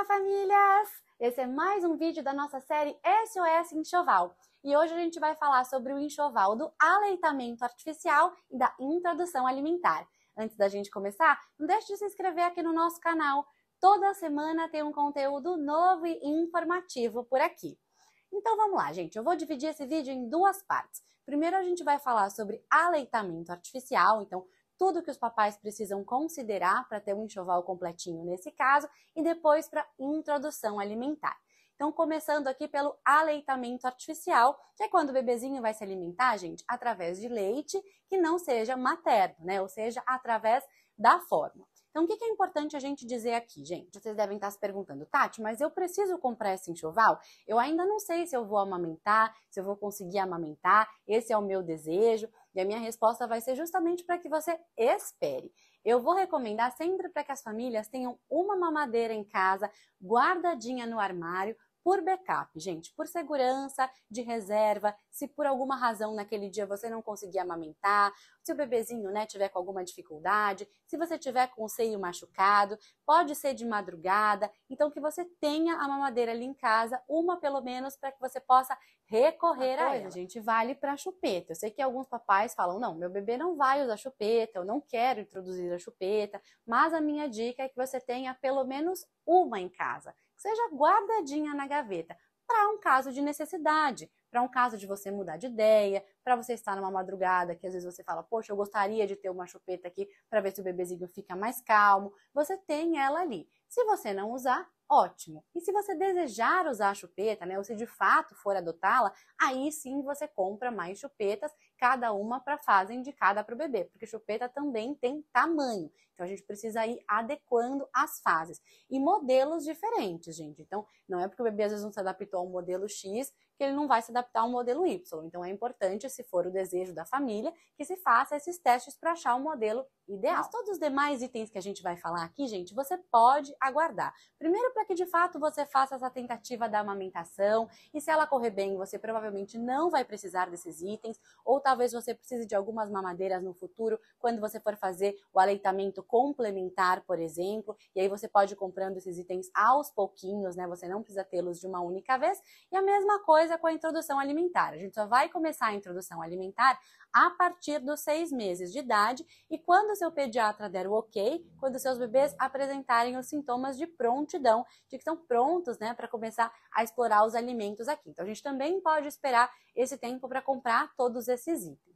Olá, famílias! Esse é mais um vídeo da nossa série SOS Enxoval. E hoje a gente vai falar sobre o enxoval do aleitamento artificial e da introdução alimentar. Antes da gente começar, não deixe de se inscrever aqui no nosso canal. Toda semana tem um conteúdo novo e informativo por aqui. Então vamos lá, gente. Eu vou dividir esse vídeo em duas partes. Primeiro a gente vai falar sobre aleitamento artificial, então tudo que os papais precisam considerar para ter um enxoval completinho nesse caso, e depois para introdução alimentar. Então, começando aqui pelo aleitamento artificial, que é quando o bebezinho vai se alimentar, gente, através de leite que não seja materno, né? Ou seja, através da forma. Então, o que é importante a gente dizer aqui, gente? Vocês devem estar se perguntando, Tati, mas eu preciso comprar esse enxoval? Eu ainda não sei se eu vou amamentar, se eu vou conseguir amamentar, esse é o meu desejo. E a minha resposta vai ser justamente para que você espere. Eu vou recomendar sempre para que as famílias tenham uma mamadeira em casa, guardadinha no armário, por backup, gente, por segurança, de reserva, se por alguma razão naquele dia você não conseguir amamentar, se o bebezinho né, tiver com alguma dificuldade, se você tiver com o seio machucado, pode ser de madrugada, então que você tenha a mamadeira ali em casa, uma pelo menos, para que você possa recorrer a, a ela. gente, vale para chupeta. Eu sei que alguns papais falam, não, meu bebê não vai usar chupeta, eu não quero introduzir a chupeta, mas a minha dica é que você tenha pelo menos uma em casa, que seja guardadinha na gaveta, para um caso de necessidade para um caso de você mudar de ideia, para você estar numa madrugada que às vezes você fala, poxa, eu gostaria de ter uma chupeta aqui para ver se o bebezinho fica mais calmo. Você tem ela ali. Se você não usar, ótimo. E se você desejar usar a chupeta, né, ou se de fato for adotá-la, aí sim você compra mais chupetas, cada uma para a fase indicada para o bebê, porque chupeta também tem tamanho. Então a gente precisa ir adequando as fases e modelos diferentes, gente. Então não é porque o bebê às vezes não se adaptou a um modelo X que ele não vai se adaptar ao modelo Y. Então é importante, se for o desejo da família, que se faça esses testes para achar o modelo ideal. Mas todos os demais itens que a gente vai falar aqui, gente, você pode aguardar. Primeiro, para que de fato você faça essa tentativa da amamentação, e se ela correr bem, você provavelmente não vai precisar desses itens, ou talvez você precise de algumas mamadeiras no futuro, quando você for fazer o aleitamento complementar, por exemplo, e aí você pode ir comprando esses itens aos pouquinhos, né? Você não precisa tê-los de uma única vez. E a mesma coisa coisa com a introdução alimentar. A gente só vai começar a introdução alimentar a partir dos seis meses de idade e quando seu pediatra der o ok, quando seus bebês apresentarem os sintomas de prontidão, de que estão prontos né, para começar a explorar os alimentos aqui. Então a gente também pode esperar esse tempo para comprar todos esses itens.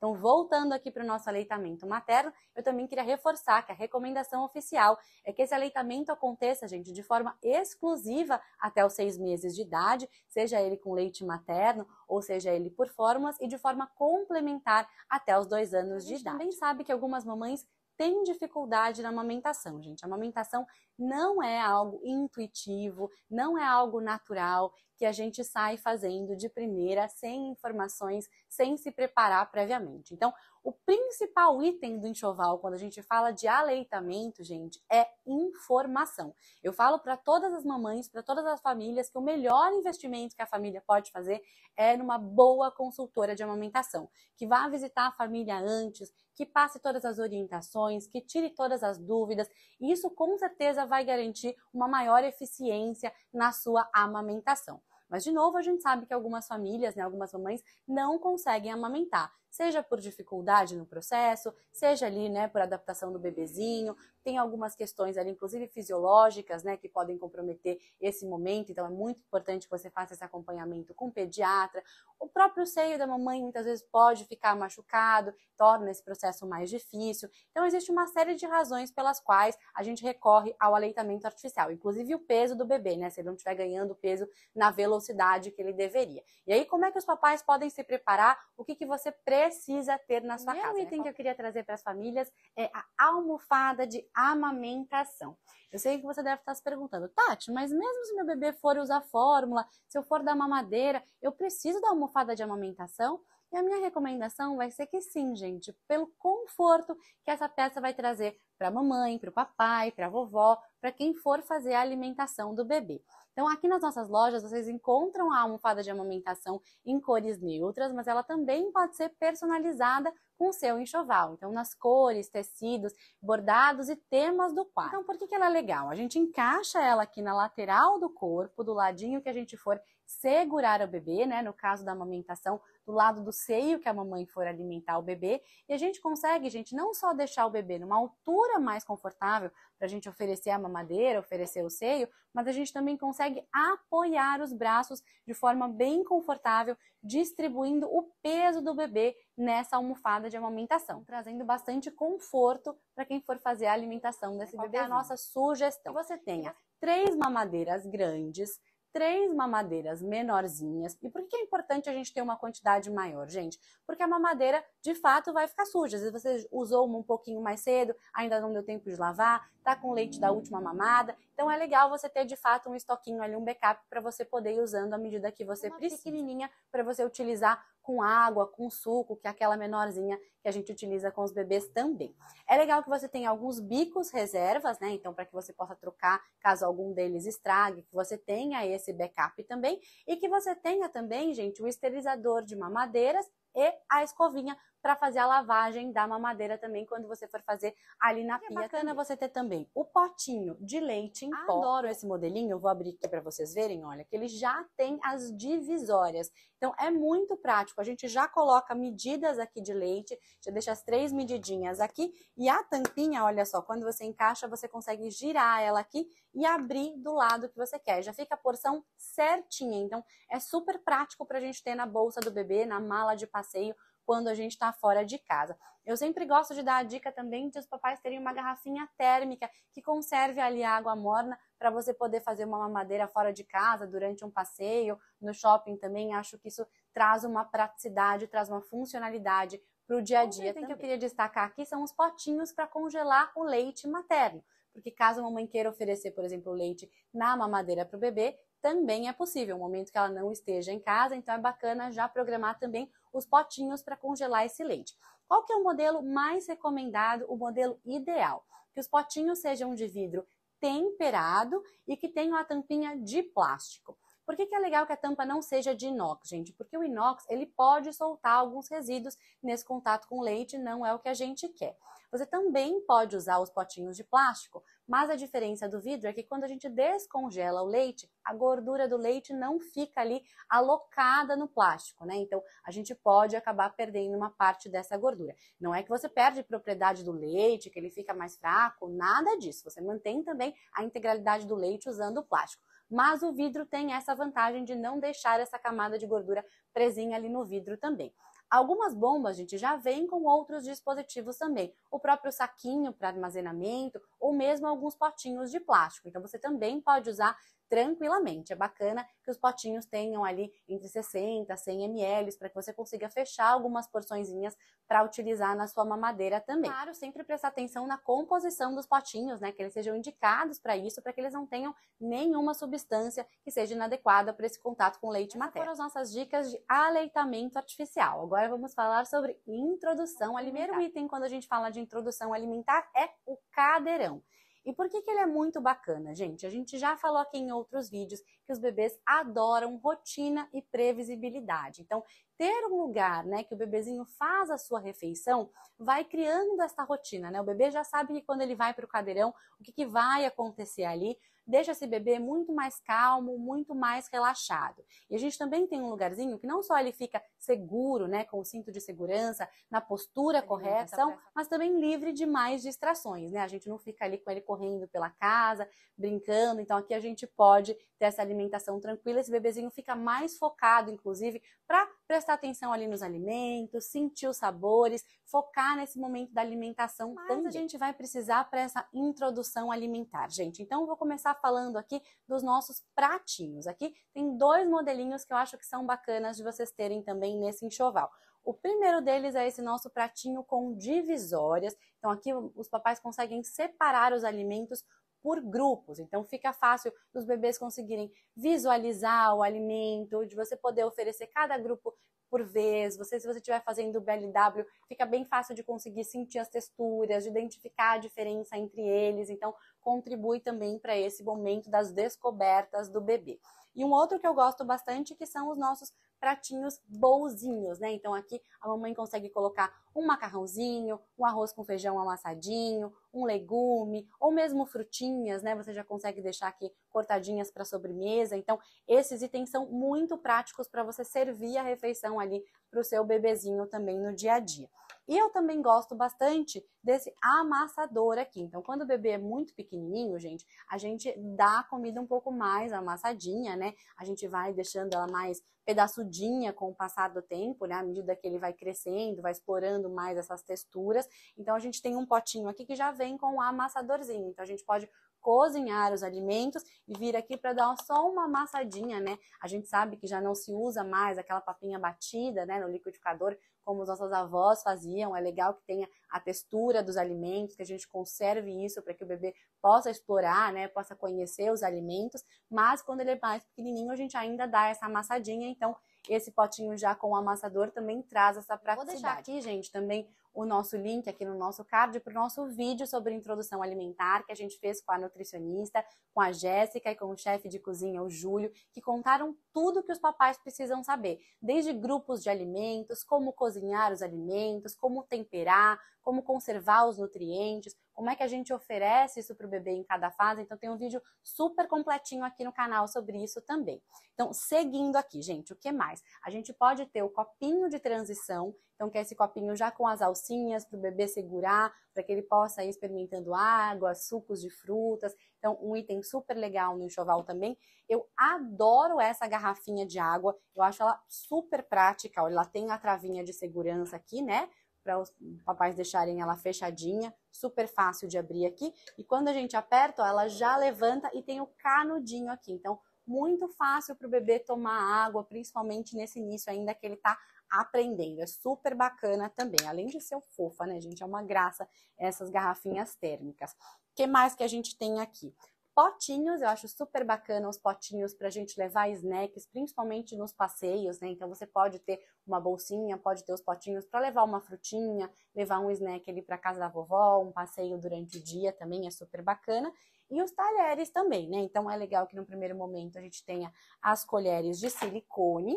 Então, voltando aqui para o nosso aleitamento materno, eu também queria reforçar que a recomendação oficial é que esse aleitamento aconteça, gente, de forma exclusiva até os seis meses de idade, seja ele com leite materno ou seja ele por fórmulas e de forma complementar até os dois anos de idade. A gente também sabe que algumas mamães tem dificuldade na amamentação, gente. A amamentação não é algo intuitivo, não é algo natural que a gente sai fazendo de primeira, sem informações, sem se preparar previamente. Então, o principal item do enxoval, quando a gente fala de aleitamento, gente, é informação. Eu falo para todas as mamães, para todas as famílias, que o melhor investimento que a família pode fazer é numa boa consultora de amamentação, que vá visitar a família antes, que passe todas as orientações, que tire todas as dúvidas. Isso com certeza vai garantir uma maior eficiência na sua amamentação. Mas, de novo, a gente sabe que algumas famílias, né, algumas mamães, não conseguem amamentar seja por dificuldade no processo, seja ali, né, por adaptação do bebezinho, tem algumas questões ali, inclusive fisiológicas, né, que podem comprometer esse momento, então é muito importante que você faça esse acompanhamento com o pediatra. O próprio seio da mamãe muitas vezes pode ficar machucado, torna esse processo mais difícil. Então existe uma série de razões pelas quais a gente recorre ao aleitamento artificial, inclusive o peso do bebê, né, se ele não estiver ganhando peso na velocidade que ele deveria. E aí como é que os papais podem se preparar? O que que você precisa precisa ter na sua casa. O é item né? que eu queria trazer para as famílias é a almofada de amamentação. Eu sei que você deve estar se perguntando, Tati, mas mesmo se meu bebê for usar fórmula, se eu for dar mamadeira, eu preciso da almofada de amamentação? E a minha recomendação vai ser que sim, gente, pelo conforto que essa peça vai trazer para a mamãe, para o papai, para a vovó, para quem for fazer a alimentação do bebê. Então, aqui nas nossas lojas, vocês encontram a almofada de amamentação em cores neutras, mas ela também pode ser personalizada com o seu enxoval. Então, nas cores, tecidos, bordados e temas do quarto. Então, por que, que ela é legal? A gente encaixa ela aqui na lateral do corpo, do ladinho que a gente for segurar o bebê, né, no caso da amamentação, do lado do seio que a mamãe for alimentar o bebê. E a gente consegue, gente, não só deixar o bebê numa altura mais confortável para a gente oferecer a mamadeira, oferecer o seio, mas a gente também consegue apoiar os braços de forma bem confortável, distribuindo o peso do bebê nessa almofada de amamentação, trazendo bastante conforto para quem for fazer a alimentação desse é Qual bebê. É a nossa sugestão. Que você tenha três mamadeiras grandes, três mamadeiras menorzinhas. E por que é importante a gente ter uma quantidade maior, gente? Porque a mamadeira, de fato, vai ficar suja. Às vezes você usou uma um pouquinho mais cedo, ainda não deu tempo de lavar, Tá com leite da última mamada. Então é legal você ter de fato um estoquinho ali, um backup para você poder ir usando à medida que você Uma precisa. pequenininha para você utilizar com água, com suco, que é aquela menorzinha que a gente utiliza com os bebês também. É legal que você tenha alguns bicos reservas, né? Então para que você possa trocar caso algum deles estrague, que você tenha esse backup também e que você tenha também, gente, o um esterilizador de mamadeiras e a escovinha para fazer a lavagem da mamadeira também quando você for fazer ali na é pia. Bacana você ter também o potinho de leite em Adoro pó. Adoro esse modelinho, eu vou abrir aqui para vocês verem, olha, que ele já tem as divisórias. Então é muito prático, a gente já coloca medidas aqui de leite, já deixa as três medidinhas aqui e a tampinha, olha só, quando você encaixa você consegue girar ela aqui e abrir do lado que você quer. Já fica a porção certinha, então é super prático para a gente ter na bolsa do bebê, na mala de passeio passeio quando a gente está fora de casa. Eu sempre gosto de dar a dica também de os papais terem uma garrafinha térmica que conserve ali a água morna para você poder fazer uma mamadeira fora de casa durante um passeio, no shopping também. Acho que isso traz uma praticidade, traz uma funcionalidade para o dia a dia. Tem que eu queria destacar aqui são os potinhos para congelar o leite materno. Porque caso a mamãe queira oferecer, por exemplo, leite na mamadeira para o bebê, também é possível, no momento que ela não esteja em casa, então é bacana já programar também os potinhos para congelar esse leite. Qual que é o modelo mais recomendado, o modelo ideal? Que os potinhos sejam de vidro temperado e que tenham a tampinha de plástico. Por que, que é legal que a tampa não seja de inox, gente? Porque o inox ele pode soltar alguns resíduos nesse contato com o leite, não é o que a gente quer. Você também pode usar os potinhos de plástico, mas a diferença do vidro é que quando a gente descongela o leite, a gordura do leite não fica ali alocada no plástico, né? Então a gente pode acabar perdendo uma parte dessa gordura. Não é que você perde propriedade do leite, que ele fica mais fraco, nada disso. Você mantém também a integralidade do leite usando o plástico mas o vidro tem essa vantagem de não deixar essa camada de gordura presinha ali no vidro também. Algumas bombas, gente, já vêm com outros dispositivos também. O próprio saquinho para armazenamento ou mesmo alguns potinhos de plástico. Então você também pode usar tranquilamente. É bacana que os potinhos tenham ali entre 60 a 100 ml para que você consiga fechar algumas porçõezinhas para utilizar na sua mamadeira também. Claro, sempre prestar atenção na composição dos potinhos, né, que eles sejam indicados para isso, para que eles não tenham nenhuma substância que seja inadequada para esse contato com leite materno. Foram as nossas dicas de aleitamento artificial. Agora vamos falar sobre introdução alimentar. O primeiro item quando a gente fala de introdução alimentar é o cadeirão. E por que, que ele é muito bacana, gente? A gente já falou aqui em outros vídeos que os bebês adoram rotina e previsibilidade. Então, ter um lugar, né, que o bebezinho faz a sua refeição, vai criando essa rotina, né? O bebê já sabe que quando ele vai para o cadeirão, o que, que vai acontecer ali, deixa esse bebê muito mais calmo, muito mais relaxado. E a gente também tem um lugarzinho que não só ele fica seguro, né, com o cinto de segurança, na postura correta, mas também livre de mais distrações, né? A gente não fica ali com ele correndo pela casa, brincando. Então aqui a gente pode ter essa alimentação tranquila, esse bebezinho fica mais focado, inclusive, para prestar atenção ali nos alimentos, sentir os sabores, focar nesse momento da alimentação Mas também. a gente vai precisar para essa introdução alimentar, gente. Então, eu vou começar falando aqui dos nossos pratinhos. Aqui tem dois modelinhos que eu acho que são bacanas de vocês terem também nesse enxoval. O primeiro deles é esse nosso pratinho com divisórias. Então, aqui os papais conseguem separar os alimentos por grupos. Então fica fácil dos bebês conseguirem visualizar o alimento, de você poder oferecer cada grupo por vez. Você, se você estiver fazendo BLW, fica bem fácil de conseguir sentir as texturas, de identificar a diferença entre eles. Então, contribui também para esse momento das descobertas do bebê. E um outro que eu gosto bastante que são os nossos pratinhos bolzinhos, né? Então aqui a mamãe consegue colocar um macarrãozinho, um arroz com feijão amassadinho, um legume ou mesmo frutinhas, né? Você já consegue deixar aqui cortadinhas para sobremesa. Então esses itens são muito práticos para você servir a refeição ali para o seu bebezinho também no dia a dia. E eu também gosto bastante desse amassador aqui. Então, quando o bebê é muito pequenininho, gente, a gente dá a comida um pouco mais amassadinha, né? A gente vai deixando ela mais pedaçudinha com o passar do tempo, né? À medida que ele vai crescendo, vai explorando mais essas texturas. Então, a gente tem um potinho aqui que já vem com o amassadorzinho. Então, a gente pode cozinhar os alimentos e vir aqui para dar só uma amassadinha, né? A gente sabe que já não se usa mais aquela papinha batida, né, no liquidificador, como os nossos avós faziam. É legal que tenha a textura dos alimentos, que a gente conserve isso para que o bebê possa explorar, né, possa conhecer os alimentos. Mas quando ele é mais pequenininho, a gente ainda dá essa amassadinha, então esse potinho já com o amassador também traz essa praticidade. Vou deixar aqui, gente, também o nosso link aqui no nosso card para o nosso vídeo sobre introdução alimentar que a gente fez com a nutricionista, com a Jéssica e com o chefe de cozinha, o Júlio, que contaram tudo que os papais precisam saber, desde grupos de alimentos, como cozinhar os alimentos, como temperar, como conservar os nutrientes, como é que a gente oferece isso para o bebê em cada fase. Então, tem um vídeo super completinho aqui no canal sobre isso também. Então, seguindo aqui, gente, o que mais? A gente pode ter o copinho de transição, então, quer esse copinho já com as alcinhas para o bebê segurar, para que ele possa ir experimentando água, sucos de frutas. Então, um item super legal no enxoval também. Eu adoro essa garrafinha de água, eu acho ela super prática. Ela tem a travinha de segurança aqui, né? para os papais deixarem ela fechadinha, super fácil de abrir aqui. E quando a gente aperta, ela já levanta e tem o canudinho aqui. Então, muito fácil para o bebê tomar água, principalmente nesse início ainda que ele está aprendendo. É super bacana também. Além de ser fofa, né, gente? É uma graça essas garrafinhas térmicas. O que mais que a gente tem aqui? potinhos, eu acho super bacana os potinhos para a gente levar snacks, principalmente nos passeios, né? Então você pode ter uma bolsinha, pode ter os potinhos para levar uma frutinha, levar um snack ali para casa da vovó, um passeio durante o dia também é super bacana. E os talheres também, né? Então é legal que no primeiro momento a gente tenha as colheres de silicone,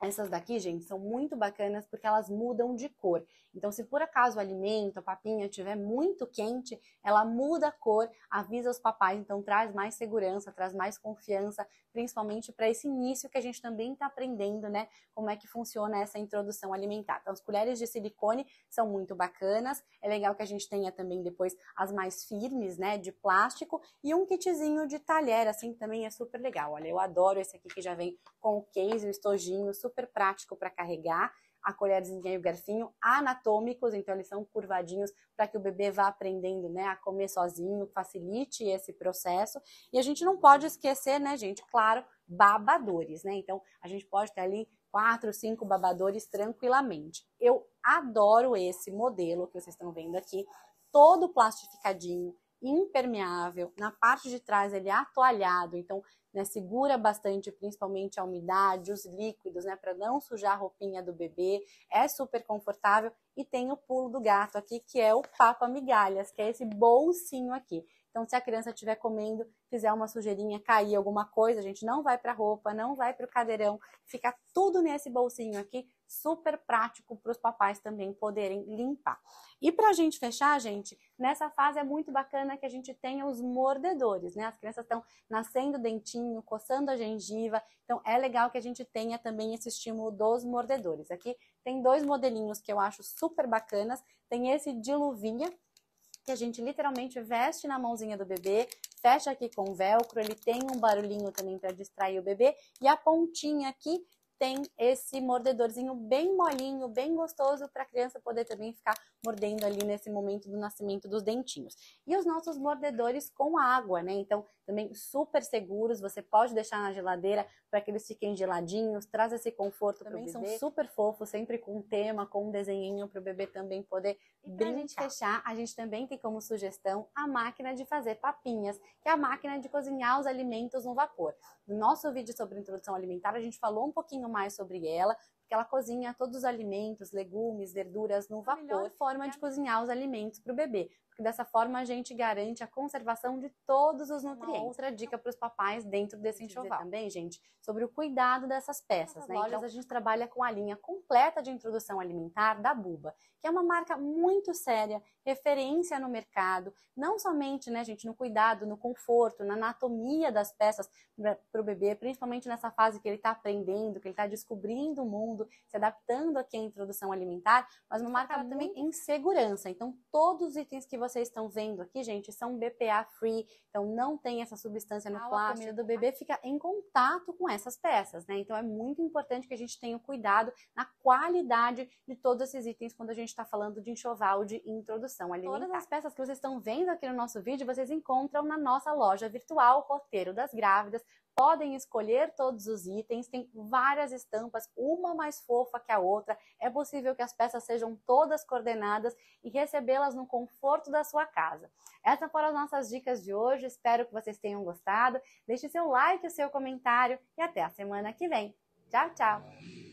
essas daqui, gente, são muito bacanas porque elas mudam de cor. Então, se por acaso o alimento, a papinha estiver muito quente, ela muda a cor, avisa os papais, então traz mais segurança, traz mais confiança, principalmente para esse início que a gente também está aprendendo, né? Como é que funciona essa introdução alimentar. Então, as colheres de silicone são muito bacanas. É legal que a gente tenha também depois as mais firmes, né? De plástico e um kitzinho de talher, assim, também é super legal. Olha, eu adoro esse aqui que já vem com o case, o estojinho, super super prático para carregar. A colherzinha e o garfinho anatômicos, então eles são curvadinhos para que o bebê vá aprendendo né, a comer sozinho, facilite esse processo. E a gente não pode esquecer, né, gente, claro, babadores, né? Então a gente pode ter ali quatro, cinco babadores tranquilamente. Eu adoro esse modelo que vocês estão vendo aqui, todo plastificadinho, impermeável, na parte de trás ele é então né, segura bastante, principalmente a umidade, os líquidos, né, para não sujar a roupinha do bebê. É super confortável e tem o pulo do gato aqui, que é o Papa Migalhas, que é esse bolsinho aqui. Então, se a criança estiver comendo, fizer uma sujeirinha, cair alguma coisa, a gente não vai para a roupa, não vai para o cadeirão, fica tudo nesse bolsinho aqui, super prático para os papais também poderem limpar. E para a gente fechar, gente, nessa fase é muito bacana que a gente tenha os mordedores, né? As crianças estão nascendo dentinho, coçando a gengiva, então é legal que a gente tenha também esse estímulo dos mordedores. Aqui tem dois modelinhos que eu acho super bacanas, tem esse de luvinha, que a gente literalmente veste na mãozinha do bebê, fecha aqui com velcro, ele tem um barulhinho também para distrair o bebê, e a pontinha aqui tem esse mordedorzinho bem molinho, bem gostoso para a criança poder também ficar mordendo ali nesse momento do nascimento dos dentinhos. E os nossos mordedores com água, né? Então, também super seguros, você pode deixar na geladeira para que eles fiquem geladinhos, traz esse conforto também bebê. Também são super fofos, sempre com um tema, com um desenhinho para o bebê também poder e brincar. gente fechar, a gente também tem como sugestão a máquina de fazer papinhas, que é a máquina de cozinhar os alimentos no vapor. No nosso vídeo sobre introdução alimentar, a gente falou um pouquinho mais sobre ela, que ela cozinha todos os alimentos, legumes, verduras no vapor, forma de cozinhar os alimentos para o bebê. Dessa forma, a gente garante a conservação de todos os nutrientes. Uma outra dica para os papais dentro desse enxoval. também, gente, sobre o cuidado dessas peças. Né? Então, lojas, então, a gente trabalha com a linha completa de introdução alimentar da Buba, que é uma marca muito séria, referência no mercado, não somente, né, gente, no cuidado, no conforto, na anatomia das peças para o bebê, principalmente nessa fase que ele está aprendendo, que ele está descobrindo o mundo, se adaptando aqui à introdução alimentar, mas uma marca tá também em segurança. Então, todos os itens que você vocês estão vendo aqui, gente, são BPA free, então não tem essa substância no ah, plástico. A comida do bebê fica em contato com essas peças, né? Então é muito importante que a gente tenha cuidado na qualidade de todos esses itens quando a gente está falando de enxoval de introdução alimentar. Todas as peças que vocês estão vendo aqui no nosso vídeo, vocês encontram na nossa loja virtual Roteiro das Grávidas podem escolher todos os itens, tem várias estampas, uma mais fofa que a outra. É possível que as peças sejam todas coordenadas e recebê-las no conforto da sua casa. Essas foram as nossas dicas de hoje, espero que vocês tenham gostado. Deixe seu like, seu comentário e até a semana que vem. Tchau, tchau!